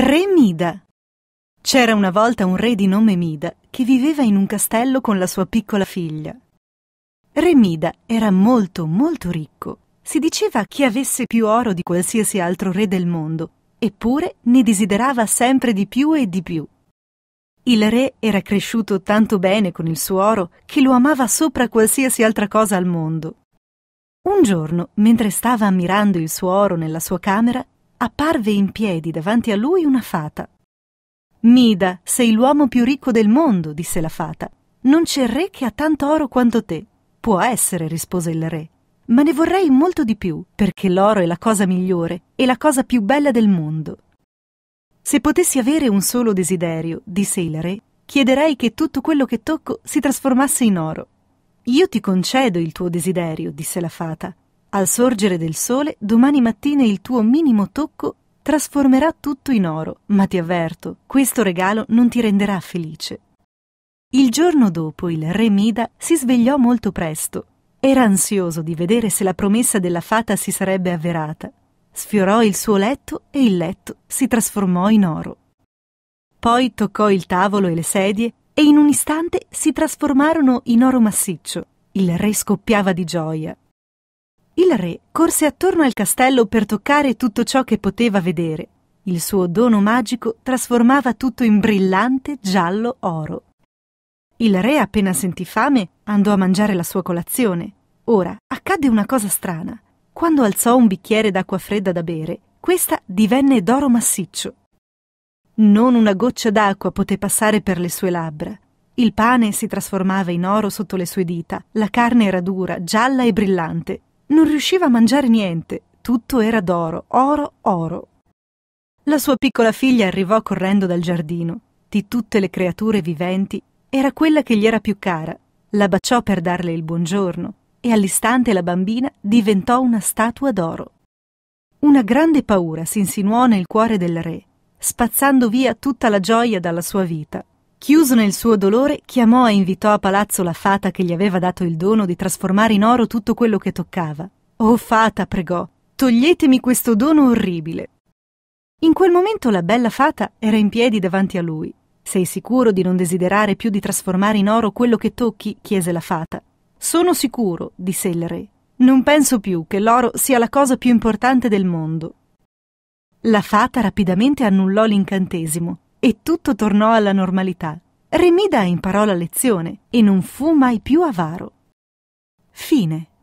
Re Mida. C'era una volta un re di nome Mida che viveva in un castello con la sua piccola figlia. Re Mida era molto molto ricco. Si diceva che avesse più oro di qualsiasi altro re del mondo, eppure ne desiderava sempre di più e di più. Il re era cresciuto tanto bene con il suo oro che lo amava sopra qualsiasi altra cosa al mondo. Un giorno, mentre stava ammirando il suo oro nella sua camera, apparve in piedi davanti a lui una fata. Mida, sei l'uomo più ricco del mondo, disse la fata. Non c'è re che ha tanto oro quanto te. Può essere, rispose il re, ma ne vorrei molto di più, perché l'oro è la cosa migliore e la cosa più bella del mondo. Se potessi avere un solo desiderio, disse il re, chiederei che tutto quello che tocco si trasformasse in oro. Io ti concedo il tuo desiderio, disse la fata, al sorgere del sole, domani mattina il tuo minimo tocco trasformerà tutto in oro, ma ti avverto, questo regalo non ti renderà felice. Il giorno dopo il re Mida si svegliò molto presto. Era ansioso di vedere se la promessa della fata si sarebbe avverata. Sfiorò il suo letto e il letto si trasformò in oro. Poi toccò il tavolo e le sedie e in un istante si trasformarono in oro massiccio. Il re scoppiava di gioia. Il re corse attorno al castello per toccare tutto ciò che poteva vedere. Il suo dono magico trasformava tutto in brillante giallo oro. Il re, appena sentì fame, andò a mangiare la sua colazione. Ora accadde una cosa strana. Quando alzò un bicchiere d'acqua fredda da bere, questa divenne d'oro massiccio. Non una goccia d'acqua poté passare per le sue labbra. Il pane si trasformava in oro sotto le sue dita, la carne era dura, gialla e brillante, non riusciva a mangiare niente, tutto era d'oro, oro, oro. La sua piccola figlia arrivò correndo dal giardino. Di tutte le creature viventi, era quella che gli era più cara. La baciò per darle il buongiorno e all'istante la bambina diventò una statua d'oro. Una grande paura si insinuò nel cuore del re, spazzando via tutta la gioia dalla sua vita. Chiuso nel suo dolore, chiamò e invitò a palazzo la fata che gli aveva dato il dono di trasformare in oro tutto quello che toccava. Oh fata, pregò, toglietemi questo dono orribile. In quel momento la bella fata era in piedi davanti a lui. Sei sicuro di non desiderare più di trasformare in oro quello che tocchi? chiese la fata. Sono sicuro, disse il re. Non penso più che l'oro sia la cosa più importante del mondo. La fata rapidamente annullò l'incantesimo e tutto tornò alla normalità. Remida imparò la lezione e non fu mai più avaro. Fine.